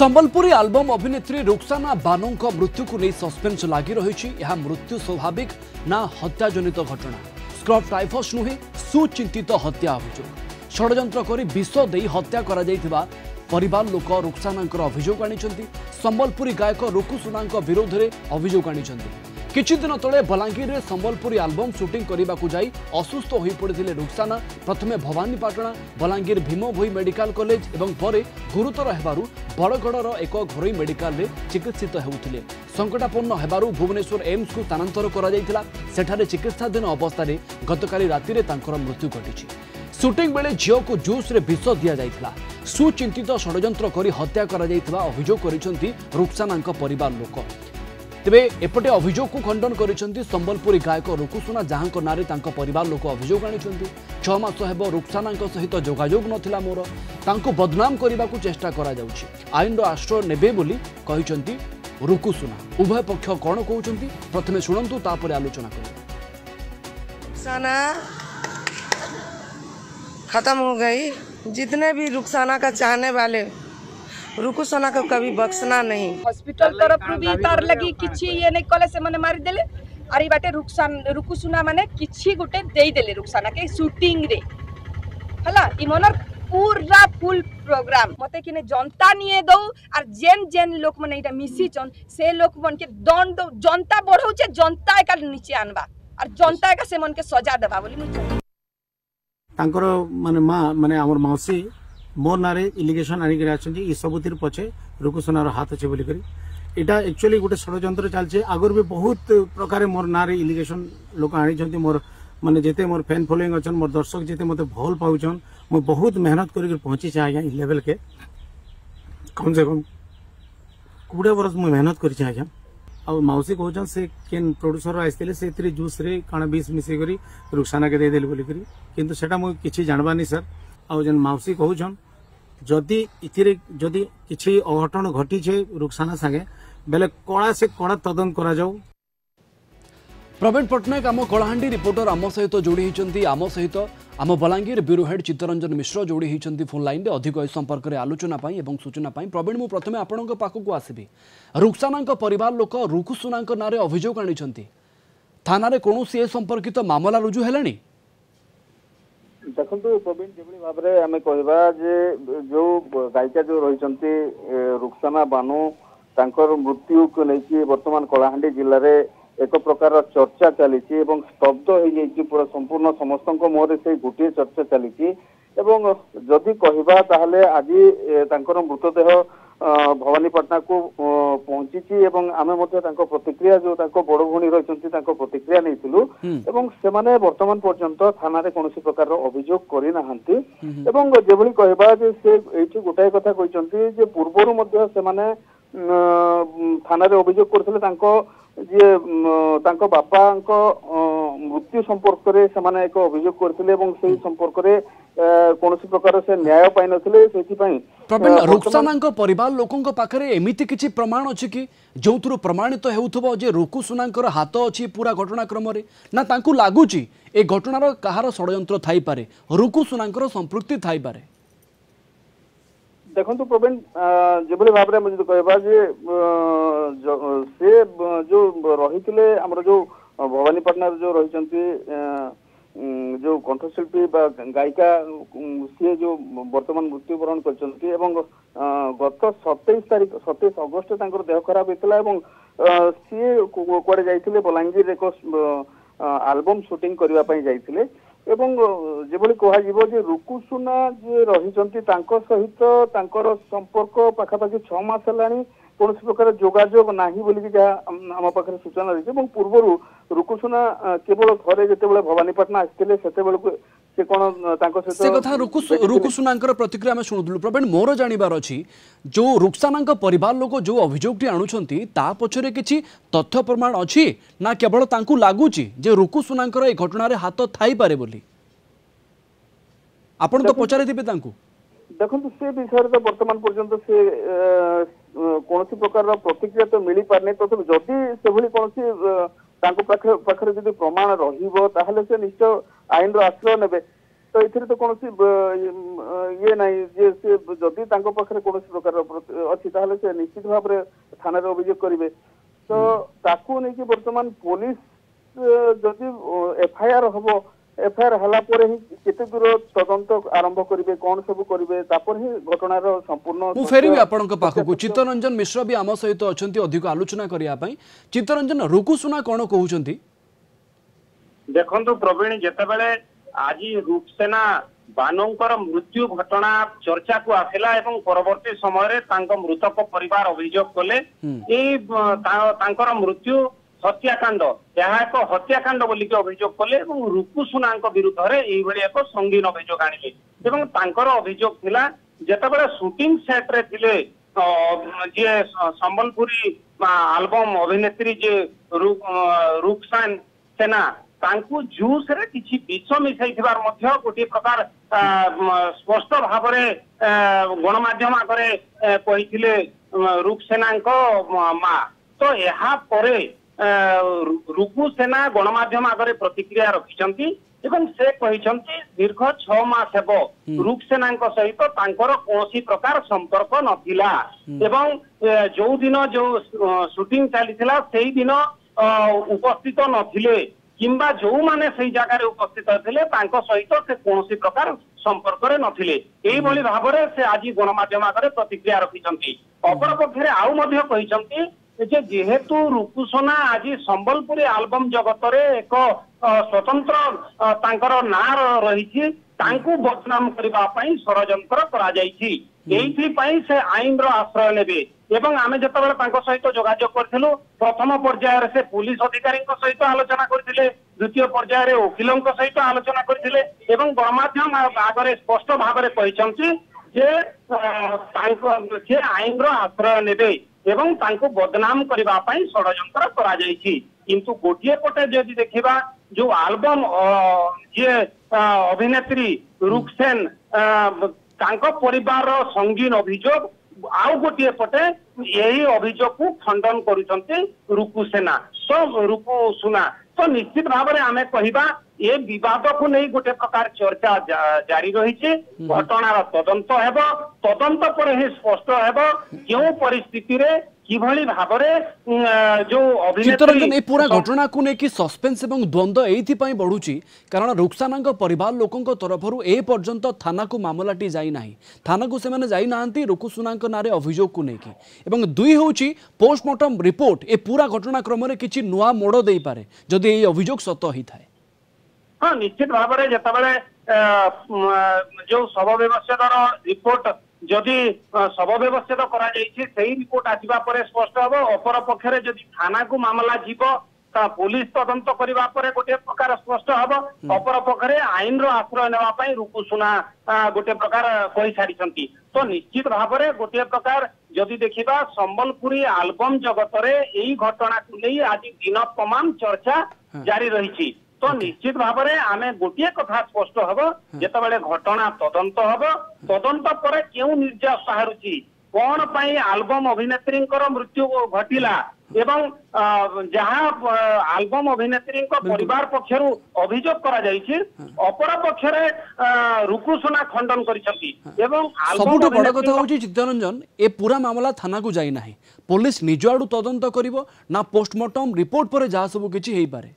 সম্বলপুরী আলবম অভিনেত্রী রুকসানা বানোঙ্ক মৃত্যুক নিয়ে সসপেন্স লাগি রয়েছে এ মৃত্যু স্বাভাবিক না হত্যাজনিত ঘটনা স্ক্রব টাইফস নুহে সুচিন্তিত হত্যা অভিযোগ ষড়যন্ত্র করে বিষ দিয়ে হত্যা করা যাইতিবা পরিবার লোক রুকসানা অভিযোগ আনি সম্বলপুরী গায়ক রুকুসুনা বিরোধে বিরোধরে অভিযোগ আনিছন্তি কিছুদিন তলে বলাঙ্গীর সম্বলপুরী আলবম সুটিং করা যাই অসুস্থ হয়ে পড়ে রুকসানা প্রথমে ভবানীপাটনা বলাঙ্গীর ভীমভোই মেডিকাল কলেজ এবং পরে গুরুতর হবার ବଡ଼ଗଡ଼ର ଏକ ଘରୋଇ ମେଡିକାଲରେ ଚିକିତ୍ସିତ ହେଉଥିଲେ ସଙ୍କଟାପନ୍ନ ହେବାରୁ ଭୁବନେଶ୍ୱର ଏମ୍ସକୁ ସ୍ଥାନାନ୍ତର କରାଯାଇଥିଲା ସେଠାରେ ଚିକିତ୍ସାଧୀନ ଅବସ୍ଥାରେ ଗତକାଲି ରାତିରେ ତାଙ୍କର ମୃତ୍ୟୁ ଘଟିଛି ସୁଟିଂ ବେଳେ ଝିଅକୁ ଜୁସ୍ରେ ବିଷ ଦିଆଯାଇଥିଲା ସୁଚିନ୍ତିତ ଷଡ଼ଯନ୍ତ୍ର କରି ହତ୍ୟା କରାଯାଇଥିବା ଅଭିଯୋଗ କରିଛନ୍ତି ରୁକ୍ସାନାଙ୍କ ପରିବାର ଲୋକ তবে এপটে অভিযোগকু খণ্ডন করেছেন সম্বলপুরী গায়ক রুকুসুনা যাহাঙ্ক নাঁরে তাঁর পরিবার লোক অভিযোগ আনিছেন মাস হব রুকসানা সহ যোগাযোগ নথিলা মোর তাঙ্কু বদনাম করা চেষ্টা করা যাচ্ছে আইনর আশ্রয় নেবে বলে କହିଛନ୍ତି ରୁକୁସୁନା ଉଭୟ ପକ୍ଷ କ'ଣ କହୁଛନ୍ତି ପ୍ରଥମେ ଶୁଣନ୍ତୁ ତାପରେ ଆଲୋଚନା କରିବା रुखसाना खत्म हो गई जितने भी रुखसाना का रुकु सना को कभी बक्सना नहीं हॉस्पिटल तरफ भी तार लगी किछी ये नहीं कॉलेज से माने मारी देले अरे बाटे रुकसान रुकु सुना माने किछी गुटे दे देले रुकसाना के शूटिंग रे हला इमोनर पूरा फुल प्रोग्राम मते किने जनता निए दउ और जेन जेन लोक माने इटा मिसी चन से लोक मन के दंड जनता बढ़ौ छे जनता एकर नीचे आनबा और जनता एक से मन के सजा देबा बोली मु तांकर माने मा माने हमर मौसी ମୋ ନାଁରେ ଇଲିଗେସନ୍ ଆଣିକରି ଆସିଛନ୍ତି ଏ ସବୁଥିରେ ପଛେ ରୁକୁସେନାର ହାତ ଅଛି ବୋଲିକରି ଏଇଟା ଆକ୍ଚୁଆଲି ଗୋଟେ ଷଡ଼ଯନ୍ତ୍ର ଚାଲିଛି ଆଗରୁ ବି ବହୁତ ପ୍ରକାର ମୋର ନାଁରେ ଇଲିଗେସନ୍ ଲୋକ ଆଣିଛନ୍ତି ମୋର ମାନେ ଯେତେ ମୋର ଫ୍ୟାନ୍ ଫଲୋଇଂ ଅଛନ୍ ମୋର ଦର୍ଶକ ଯେତେ ମୋତେ ଭଲ ପାଉଛନ୍ ମୁଁ ବହୁତ ମେହନତ କରିକି ପହଞ୍ଚିଛେ ଆଜ୍ଞା ଏ ଲେଭେଲ୍କେ କମ୍ ସେ କମ୍ କୋଡ଼ିଏ ବର୍ଷ ମୁଁ ମେହନତ କରିଛେ ଆଜ୍ଞା ଆଉ ମାଉସୀ କହୁଛନ୍ ସେ କେନ୍ ପ୍ରଡ୍ୟୁସର ଆସିଥିଲେ ସେଥିରେ ଜୁସ୍ରେ କାଣା ବିସ୍ ମିଶେଇକରି ରୁକ୍ସାନାକେ ଦେଇଦେଲି ବୋଲିକରି କିନ୍ତୁ ସେଟା ମୁଁ କିଛି ଜାଣିବାନି ସାର୍ ଆଉ ଯେନ୍ ମାଉସୀ କହୁଛନ୍ ଯଦି ଏଥିରେ ଯଦି କିଛି ଅଘଟଣ ଘଟିଛି ରୁକ୍ସାନା ସାଙ୍ଗେ ବେଲେ କଳା ସେ କଳା ତଦନ୍ତ କରାଯାଉ ପ୍ରବୀଣ ପଟ୍ଟନାୟକ ଆମ କଳାହାଣ୍ଡି ରିପୋର୍ଟର ଆମ ସହିତ ଯୋଡ଼ି ହୋଇଛନ୍ତି ଆମ ସହିତ ଆମ ବଲାଙ୍ଗୀର ବ୍ୟୁରୋ ହେଡ୍ ଚିତ୍ତରଞ୍ଜନ ମିଶ୍ର ଯୋଡ଼ି ହୋଇଛନ୍ତି ଫୋନ୍ ଲାଇନ୍ରେ ଅଧିକ ଏ ସମ୍ପର୍କରେ ଆଲୋଚନା ପାଇଁ ଏବଂ ସୂଚନା ପାଇଁ ପ୍ରବୀଣ ମୁଁ ପ୍ରଥମେ ଆପଣଙ୍କ ପାଖକୁ ଆସିବି ରୁକ୍ସାନାଙ୍କ ପରିବାର ଲୋକ ରୁକୁସୁନାଙ୍କ ନାଁରେ ଅଭିଯୋଗ ଆଣିଛନ୍ତି ଥାନାରେ କୌଣସି ଏ ସମ୍ପର୍କିତ ମାମଲା ରୁଜୁ ହେଲାଣି ଦେଖନ୍ତୁ ପ୍ରବୀଣ ଯେଭଳି ଭାବରେ ଆମେ କହିବା ଯେ ଯୋଉ ଗାୟିକା ଯୋଉ ରହିଛନ୍ତି ରୁକ୍ସାନା ବାନୁ ତାଙ୍କର ମୃତ୍ୟୁକୁ ନେଇକି ବର୍ତ୍ତମାନ କଳାହାଣ୍ଡି ଜିଲ୍ଲାରେ ଏକ ପ୍ରକାର ଚର୍ଚ୍ଚା ଚାଲିଛି ଏବଂ ସ୍ତବ୍ଧ ହେଇଯାଇଛି ପୁରା ସମ୍ପୂର୍ଣ୍ଣ ସମସ୍ତଙ୍କ ମୁହଁରେ ସେଇ ଗୋଟିଏ ଚର୍ଚ୍ଚା ଚାଲିଛି ଏବଂ ଯଦି କହିବା ତାହେଲେ ଆଜି ତାଙ୍କର ମୃତଦେହ ଭବାନୀପାଟଣାକୁ ପହଞ୍ଚିଛି ଏବଂ ଆମେ ମଧ୍ୟ ତାଙ୍କ ପ୍ରତିକ୍ରିୟା ଯୋଉ ତାଙ୍କ ବଡ ଭଉଣୀ ରହିଛନ୍ତି ତାଙ୍କ ପ୍ରତିକ୍ରିୟା ନେଇଥିଲୁ ଏବଂ ସେମାନେ ବର୍ତ୍ତମାନ ପର୍ଯ୍ୟନ୍ତ ଥାନାରେ କୌଣସି ପ୍ରକାରର ଅଭିଯୋଗ କରିନାହାନ୍ତି ଏବଂ ଯେଭଳି କହିବା ଯେ ସେ ଏଇଠି ଗୋଟାଏ କଥା କହିଛନ୍ତି ଯେ ପୂର୍ବରୁ ମଧ୍ୟ ସେମାନେ ଥାନାରେ ଅଭିଯୋଗ କରିଥିଲେ ତାଙ୍କ ଯିଏ ତାଙ୍କ ବାପାଙ୍କ ମୃତ୍ୟୁ ସମ୍ପର୍କରେ ସେମାନେ ଏକ ଅଭିଯୋଗ କରିଥିଲେ ଏବଂ ସେହି ସମ୍ପର୍କରେ କୌଣସି ପ୍ରକାର ସେ ନ୍ୟାୟ ପାଇନଥିଲେ ସେଥିପାଇଁ ପ୍ରବୀଣ ରୁକ୍ସାନାଙ୍କ ପରିବାର ଲୋକଙ୍କ ପାଖରେ ଏମିତି କିଛି ପ୍ରମାଣ ଅଛି କି ଯେଉଁଥିରୁ ପ୍ରମାଣିତ ହେଉଥିବ ଯେ ରୁକୁ ସୁନାଙ୍କର ହାତ ଅଛି ପୁରା ଘଟଣାକ୍ରମରେ ନା ତାଙ୍କୁ ଲାଗୁଛି ଏ ଘଟଣାର କାହାର ଷଡ଼ଯନ୍ତ୍ର ଥାଇପାରେ ରୁକୁ ସୁନାଙ୍କର ସମ୍ପୃକ୍ତି ଥାଇପାରେ ଦେଖନ୍ତୁ ପ୍ରବୀଣ ଯେଭଳି ଭାବରେ ଆମେ ଯଦି କହିବା ଯେ ସେ ଯୋଉ ରହିଥିଲେ ଆମର ଯୋଉ ଭବାନୀପାଟଣାରେ ଯୋଉ ରହିଛନ୍ତି जो କଣ୍ଠଶିଳ୍ପୀ ବା ଗାୟିକା ସିଏ ଯୋଉ ବର୍ତ୍ତମାନ ମୃତ୍ୟୁବରଣ କରିଛନ୍ତି ଏବଂ ଗତ ସତେଇଶ ତାରିଖ ସତେଇଶ ଅଗଷ୍ଟ ତାଙ୍କର ଦେହ ଖରାପ ହେଇଥିଲା ଏବଂ ସିଏ କୁଆଡେ ଯାଇଥିଲେ ବଲାଙ୍ଗୀରରେ ଏକ ଆଲବମ୍ ସୁଟିଂ କରିବା ପାଇଁ ଯାଇଥିଲେ ଏବଂ ଯେଭଳି କୁହାଯିବ ଯେ ରୁକୁସୁନା ଯିଏ ରହିଛନ୍ତି ତାଙ୍କ ସହିତ ତାଙ୍କର ସମ୍ପର୍କ ପାଖାପାଖି ଛଅ ମାସ ହେଲାଣି କୌଣସି ପ୍ରକାର ଯୋଗାଯୋଗ ନାହିଁ ବୋଲିକି ଯାହା ଆମ ପାଖରେ ସୂଚନା ରହିଛି ଏବଂ ପୂର୍ବରୁ ରୁକୁସୁନା କେବଳ ଥରେ ଯେତେବେଳେ ଭବାନୀପାଟଣା ଆସିଥିଲେ ସେତେବେଳକୁ ସେ କ'ଣ ତାଙ୍କ ସହିତ ସେ କଥା ରୁକୁସୁନାଙ୍କର ପ୍ରତିକ୍ରିୟା ଆମେ ଶୁଣୁଥିଲୁ ପ୍ରବୀଣ ମୋର ଜାଣିବାର ଅଛି ଯେଉଁ ରୁକ୍ସାନାଙ୍କ ପରିବାର ଲୋକ ଯେଉଁ ଅଭିଯୋଗଟି ଆଣୁଛନ୍ତି ତା ପଛରେ କିଛି ତଥ୍ୟ ପ୍ରମାଣ ଅଛି ନା କେବଳ ତାଙ୍କୁ ଲାଗୁଛି ଯେ ରୁକୁସୁନାଙ୍କର ଏ ଘଟଣାରେ ହାତ ଥାଇପାରେ ବୋଲି ଆପଣ ତ ପଚାରିଥିବେ ତାଙ୍କୁ ଦେଖନ୍ତୁ ସେ ବିଷୟରେ ତ ବର୍ତ୍ତମାନ ପର୍ଯ୍ୟନ୍ତ ସେ କୌଣସି ପ୍ରକାରର ପ୍ରତିକ୍ରିୟା ତ ମିଳିପାରୁନି ତଥାପି ଯଦି ସେଭଳି କୌଣସି ତାଙ୍କ ପାଖରେ ପାଖରେ ଯଦି ପ୍ରମାଣ ରହିବ ତାହେଲେ ସେ ନିଶ୍ଚୟ ଆଇନର ଆଶ୍ରୟ ନେବେ ତ ଏଥିରେ ତ କୌଣସି ଇଏ ନାହିଁ ଯେ ସେ ଯଦି ତାଙ୍କ ପାଖରେ କୌଣସି ପ୍ରକାରର ଅଛି ତାହେଲେ ସେ ନିଶ୍ଚିତ ଭାବରେ ଥାନାରେ ଅଭିଯୋଗ କରିବେ ତ ତାକୁ ନେଇକି ବର୍ତ୍ତମାନ ପୋଲିସ ଯଦି ଏଫଆଇଆର ହବ ଏଫଆଇଆର ହେଲା ପରେ ହିଁ କେତେ ଦୂର ତଦନ୍ତ ଆରମ୍ଭ କରିବେ କଣ ସବୁ କରିବେ ତାପରେ ହିଁ ଘଟଣାର ସମ୍ପୂର୍ଣ୍ଣ ମୁଁ ଫେରିବି ଆପଣଙ୍କ ପାଖକୁ ଚିତ୍ତରଞ୍ଜନ ମିଶ୍ର ବି ଆମ ସହିତ ଅଛନ୍ତି ଅଧିକ ଆଲୋଚନା କରିବା ପାଇଁ ଚିତ୍ତରଞ୍ଜନ ରୁକୁସୁନା କଣ କହୁଛନ୍ତି ଦେଖନ୍ତୁ ପ୍ରବୀଣ ଯେତେବେଳେ ଆଜି ରୁକ୍ସେନା ବାନୁଙ୍କର ମୃତ୍ୟୁ ଘଟଣା ଚର୍ଚ୍ଚାକୁ ଆସିଲା ଏବଂ ପରବର୍ତ୍ତୀ ସମୟରେ ତାଙ୍କ ମୃତକ ପରିବାର ଅଭିଯୋଗ କଲେ ଏଇ ତାଙ୍କର ମୃତ୍ୟୁ হত্যাকাণ্ড ଏହା ଏକ ହତ୍ୟାକାଣ୍ଡ ବୋଲିକି ଅଭିଯୋଗ କଲେ ଏବଂ ରୁକୁ ସୁନାଙ୍କ ବିରୁଦ୍ଧରେ ଏଇଭଳି ଏକ ସଙ୍ଗୀନ ଅଭିଯୋଗ ଆଣିଲେ ଏବଂ ତାଙ୍କର ଅଭିଯୋଗ ଥିଲା ଯେତେବେଳେ ସୁଟିଂ ସେଟ୍ରେ ଥିଲେ ଯିଏ ସମ୍ବଲପୁରୀ ଆଲବମ ଅଭିନେତ୍ରୀ ଯିଏ ରୁଖସାନ ସେନା ତାଙ୍କୁ ଜୁସରେ କିଛି ବିଷ ମିଶାଇଥିବାର ମଧ୍ୟ ଗୋଟିଏ ପ୍ରକାର ସ୍ପଷ୍ଟ ଭାବରେ ଗଣମାଧ୍ୟମ ଆଗରେ କହିଥିଲେ ରୁଖ ସେନାଙ୍କ ମା ତ ଏହା ପରେ ରୁଗୁ ସେନା ଗଣମାଧ୍ୟମ ଆଗରେ ପ୍ରତିକ୍ରିୟା ରଖିଛନ୍ତି ଏବଂ ସେ କହିଛନ୍ତି ଦୀର୍ଘ ଛଅ ମାସ ହେବ ରୁକ୍ ସେନାଙ୍କ ସହିତ ତାଙ୍କର କୌଣସି ପ୍ରକାର ସମ୍ପର୍କ ନଥିଲା ଏବଂ ଯୋଉ ଦିନ ଯୋଉ ସୁଟିଂ ଚାଲିଥିଲା ସେଇ ଦିନ ଉପସ୍ଥିତ ନଥିଲେ କିମ୍ବା ଯୋଉମାନେ ସେଇ ଜାଗାରେ ଉପସ୍ଥିତ ଥିଲେ ତାଙ୍କ ସହିତ ସେ କୌଣସି ପ୍ରକାର ସମ୍ପର୍କରେ ନଥିଲେ ଏଇଭଳି ଭାବରେ ସେ ଆଜି ଗଣମାଧ୍ୟମ ଆଗରେ ପ୍ରତିକ୍ରିୟା ରଖିଛନ୍ତି ଅପରପକ୍ଷରେ ଆଉ ମଧ୍ୟ କହିଛନ୍ତି ଯେ ଯେହେତୁ ରୁକୁସୋନା ଆଜି ସମ୍ବଲପୁରୀ ଆଲବମ ଜଗତରେ ଏକ ସ୍ୱତନ୍ତ୍ର ତାଙ୍କର ନାଁ ରହିଛି ତାଙ୍କୁ ବଦନାମ କରିବା ପାଇଁ ଷଡ଼ଯନ୍ତ୍ର କରାଯାଇଛି ଏଇଥିପାଇଁ ସେ ଆଇନର ଆଶ୍ରୟ ନେବେ ଏବଂ ଆମେ ଯେତେବେଳେ ତାଙ୍କ ସହିତ ଯୋଗାଯୋଗ କରିଥିଲୁ ପ୍ରଥମ ପର୍ଯ୍ୟାୟରେ ସେ ପୁଲିସ ଅଧିକାରୀଙ୍କ ସହିତ ଆଲୋଚନା କରିଥିଲେ ଦ୍ୱିତୀୟ ପର୍ଯ୍ୟାୟରେ ଓକିଲଙ୍କ ସହିତ ଆଲୋଚନା କରିଥିଲେ ଏବଂ ଗଣମାଧ୍ୟମ ଆଗରେ ସ୍ପଷ୍ଟ ଭାବରେ କହିଛନ୍ତି ଯେ ତାଙ୍କ ସେ ଆଇନର ଆଶ୍ରୟ ନେବେ এবং তাঙ্কু বদনাম করিবা পাই ষড়যন্ত্র করা যাইছি কিন্তু গোটিয়ে পটে যদি দেখিবা যে আলবম ইয়ে অভিনেত্রী রুকসেন তাঙ্ক পরিবার সঙ্গীন অভিযোগ ଆଉ ଗୋଟିଏ ପଟେ ଏହି ଅଭିଯୋଗକୁ খন্ডন କରୁଛନ୍ତି ରୁକୁ ସେନା ତ ରୁକୁ ସୁନା ତ ନିଶ୍ଚିତ ଭାବରେ ଆମେ କହିବା ଏ ବିବାଦକୁ ନେଇ ଗୋଟେ ପ୍ରକାର ଚର୍ଚ୍ଚା ଜାରି ରହିଛି ଘଟଣାର ତଦନ୍ତ ହେବ ତଦନ୍ତ ପରେ ହିଁ ସ୍ପଷ୍ଟ ହେବ କେଉଁ ପରିସ୍ଥିତିରେ কিভাবে ভাবে চিত্তরঞ্জন এই পুরা ঘটনাকে নেই সসপেন্স এবং দ্বন্দ্ব এইপাই বড়ুচি কারণ রুকসানা পরিবার লোক তরফর এ পর্যন্ত থানাকু মামলাটি যাই না থানাকু সে যাই না রুকুসুনা নাঁরে অভিযোগকে নেই এবং দুই হচ্ছে পোস্টমর্টম রিপোর্ট এ পুরা ঘটনাক্রমে কিছু নূয়া মোড় দিয়ে পড়ে যদি এই অভিযোগ সত হয়ে থাকে ହଁ ନିଶ୍ଚିତ ଭାବରେ ଯେତେବେଳେ ଯୋଉ ଶବ ବ୍ୟବଚ୍ଛେଦର ରିପୋର୍ଟ ଯଦି ଶବ ବ୍ୟବଚ୍ଛେଦ କରାଯାଇଛି ସେଇ ରିପୋର୍ଟ ଆସିବା ପରେ ସ୍ପଷ୍ଟ ହେବ ଅପରପକ୍ଷରେ ଯଦି ଥାନାକୁ ମାମଲା ଯିବ পুলিশ তদন্ত করা পরে গোটে প্রকার স্পষ্ট হব অপর পক্ষে আইনর আশ্রয় নেওয়া রূপু সুনা গোটে প্রকার কই সারিছেন তো নিশ্চিত ভাবে গোটিয়ে প্রকার যদি দেখিবা সম্বলপুরী আলবম জগতরে এই ঘটনাকে নেই আজ দিন তমাম চর্চা জারি রয়েছে ତ ନିଶ୍ଚିତ ଭାବରେ ଆମେ ଗୋଟିଏ କଥା ସ୍ପଷ୍ଟ ହେବ ଯେତେବେଳେ ଘଟଣା ତଦନ୍ତ ହେବ ତଦନ୍ତ ପରେ କେଉଁ ନିର୍ଯାସ ବାହାରୁଛି କଣ ପାଇଁ ଆଲବମ ଅଭିନେତ୍ରୀଙ୍କର ମୃତ୍ୟୁ ଘଟିଲା ଏବଂ ଯାହା ଆଲବମ ଅଭିନେତ୍ରୀଙ୍କ ପରିବାର ପକ୍ଷରୁ ଅଭିଯୋଗ କରାଯାଇଛି ଅପର ପକ୍ଷରେ ରୁକୁ ସୁନା ଖଣ୍ଡନ କରିଛନ୍ତି ଏବଂ ସବୁଠୁ ବଡ଼ କଥା ହେଉଛି ଚିତ୍ତରଞ୍ଜନ ଏ ପୁରା ମାମଲା ଥାନାକୁ ଯାଇନାହିଁ ପୋଲିସ ନିଜ ଆଡ଼ୁ ତଦନ୍ତ କରିବ ନା ପୋଷ୍ଟମର୍ଟମ ରିପୋର୍ଟ ପରେ ଯାହା ସବୁ କିଛି ହେଇପାରେ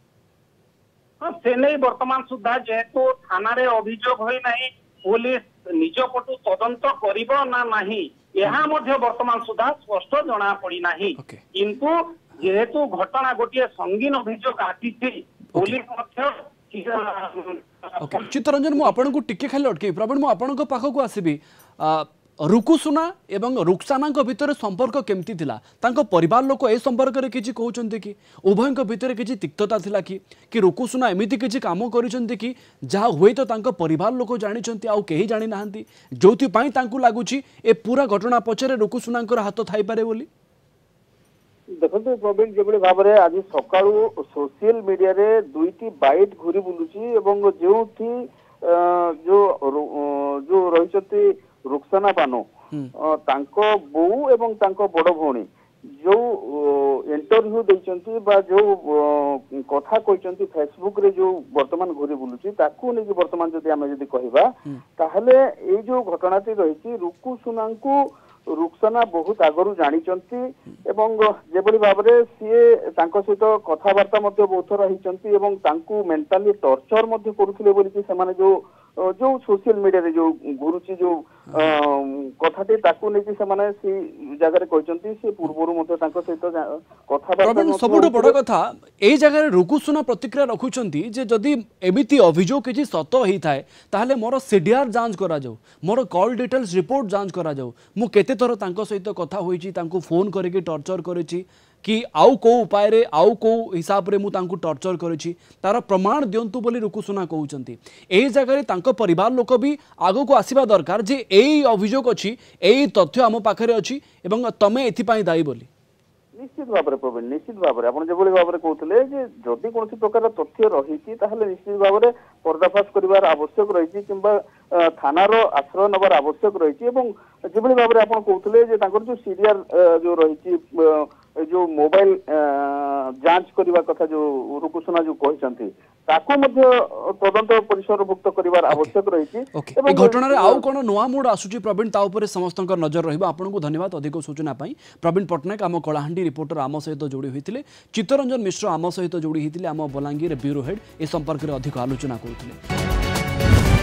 ᱥᱮᱱᱮই বৰ্তমান সুধা যেতো থানাৰে অভিযোগ হৈ নাই পুলিচ নিজ পটো তদন্ত কৰিব না নাহি ইয়াৰ মধ্য বৰ্তমান সুধা স্পষ্ট জনা পঢ়ি নাই কিন্তু যেতো ঘটনা গটিয়ে সংগীন অভিযোগ আছিল পুলিচৰ মধ্য চিত্ৰঞ্জন মই আপোনাক টিকে খাই লটকি প্ৰৱৰ্ত মই আপোনাক পাখক আসিবি रुकुसुना एवं रुक्साना भितर संपर्क केमती था परिवार लोक ए संपर्क में किसी कौन कि उभयों भितर किसी तिक्तता थी कि कि रुकुसुना एमती किसी कम कर जहाँ हूँ तो परिवार लोक जानी आउ कहीं जाणी ना जो लगुच ए पूरा घटना पचर रुकुसुना हाथ थपे देखते प्रवीण ପ୍ରବୀଣ ଯେଭଳି ଭାବରେ ଆଜି ସକାଳୁ ସୋସିଆଲ ମିଡିଆରେ ଦୁଇଟି ବାଇଟ୍ ଘୁରି ବୁଲୁଛି ଏବଂ ଯେଉଁଠି ଯୋଉ ଯୋଉ ରୁକ୍ସାନା ପାନୋ ତାଙ୍କ ବୋଉ ଏବଂ ତାଙ୍କ ବଡ ଭଉଣୀ ଯୋଉ ଇଣ୍ଟରଭ୍ୟୁ ଦେଇଛନ୍ତି ବା ଯୋଉ କଥା କହିଛନ୍ତି ଫେସବୁକରେ ଯୋଉ ବର୍ତ୍ତମାନ ଘୁରି ବୁଲୁଛି ତାକୁ ନେଇକି ବର୍ତ୍ତମାନ ଯଦି ଆମେ ଯଦି କହିବା ତାହେଲେ ଏଇ ଯୋଉ ଘଟଣାଟି ରହିଛି ରୁକୁ ସୁନାଙ୍କୁ ରୁକ୍ସାନା ବହୁତ ଆଗରୁ ଜାଣିଛନ୍ତି ଏବଂ ଯେଭଳି ଭାବରେ ସିଏ ତାଙ୍କ ସହିତ କଥାବାର୍ତ୍ତା ମଧ୍ୟ ବହୁତ ଥର ହେଇଛନ୍ତି ଏବଂ ତାଙ୍କୁ ମେଣ୍ଟାଲି ଟର୍ଚର ମଧ୍ୟ କରୁଥିଲେ ବୋଲିକି ସେମାନେ ଯୋଉ ଯୋଉ ସୋସିଆଲ ମିଡିଆରେ ଯୋଉ ଘୁରୁଛି ଯୋଉ କଥାଟି ତାକୁ ନେଇକି ସେମାନେ ସେଇ ଜାଗାରେ କହିଛନ୍ତି ସେ ପୂର୍ବରୁ ମଧ୍ୟ ତାଙ୍କ ସହିତ କଥାବାର୍ତ୍ତା ସବୁଠୁ ବଡ କଥା ଏଇ ଜାଗାରେ ରୁକୁସୁନା ପ୍ରତିକ୍ରିୟା ରଖୁଛନ୍ତି ଯେ ଯଦି ଏମିତି ଅଭିଯୋଗ କିଛି ସତ ହେଇଥାଏ ତାହେଲେ ମୋର ସିଡିଆର ଯାଞ୍ଚ କରାଯାଉ ମୋର କଲ୍ ଡିଟେଲ୍ସ ରିପୋର୍ଟ ଯାଞ୍ଚ କରାଯାଉ ମୁଁ କେତେ ଥର ତାଙ୍କ ସହିତ କଥା ହୋଇଛି ତାଙ୍କୁ ଫୋନ୍ କରିକି ଟର୍ଚର କରିଛି କି ଆଉ କେଉଁ ଉପାୟରେ ଆଉ କେଉଁ ହିସାବରେ ମୁଁ ତାଙ୍କୁ ଟର୍ଚର କରିଛି ତା'ର ପ୍ରମାଣ ଦିଅନ୍ତୁ ବୋଲି ରୁକୁସୁନା କହୁଛନ୍ତି ଏହି ଜାଗାରେ ତାଙ୍କ ପରିବାର ଲୋକ ବି ଆଗକୁ ଆସିବା ଦରକାର ଯେ ଏଇ ଅଭିଯୋଗ ଅଛି ଏଇ ତଥ୍ୟ ଆମ ପାଖରେ ଅଛି ଏବଂ ତମେ ଏଥିପାଇଁ ଦାୟୀ ବୋଲି ନିଶ୍ଚିତ ଭାବରେ ପ୍ରବୀଣ ନିଶ୍ଚିତ ଭାବରେ ଆପଣ ଯେଭଳି ଭାବରେ କହୁଥିଲେ ଯେ ଯଦି କୌଣସି ପ୍ରକାର ତଥ୍ୟ ରହିଛି ତାହେଲେ ନିଶ୍ଚିତ ଭାବରେ ପର୍ଦ୍ଦାଫାଶ କରିବାର ଆବଶ୍ୟକ ରହିଛି କିମ୍ବା ଥାନାର ଆଶ୍ରୟ ନେବାର ଆବଶ୍ୟକ ରହିଛି ଏବଂ ଯେଭଳି ଭାବରେ ଆପଣ କହୁଥିଲେ ଯେ ତାଙ୍କର ଯୋଉ ସିରିଆର ଯୋଉ ରହିଛି जो मोबाइल जांच करने कथा जो रूपुसुना जो कहते ତାକୁ ମଧ୍ୟ ତଦନ୍ତ ପରିସରଭୁକ୍ତ କରିବାର ଆବଶ୍ୟକ ରହିଛି ଏ ଘଟଣାରେ ଆଉ କ'ଣ ନୂଆ ମୁଡ୍ ଆସୁଛି ପ୍ରବୀଣ ତା ଉପରେ ସମସ୍ତଙ୍କର ନଜର ରହିବ ଆପଣଙ୍କୁ ଧନ୍ୟବାଦ ଅଧିକ ସୂଚନା ପାଇଁ ପ୍ରବୀଣ ପଟ୍ଟନାୟକ ଆମ କଳାହାଣ୍ଡି ରିପୋର୍ଟର ଆମ ସହିତ ଯୋଡ଼ି ହୋଇଥିଲେ ଚିତ୍ତରଞ୍ଜନ ମିଶ୍ର ଆମ ସହିତ ଯୋଡ଼ି ହୋଇଥିଲେ ଆମ ବଲାଙ୍ଗୀର ବ୍ୟୁରୋ ହେଡ୍ ଏ ସମ୍ପର୍କରେ ଅଧିକ ଆଲୋଚନା କରୁଥିଲେ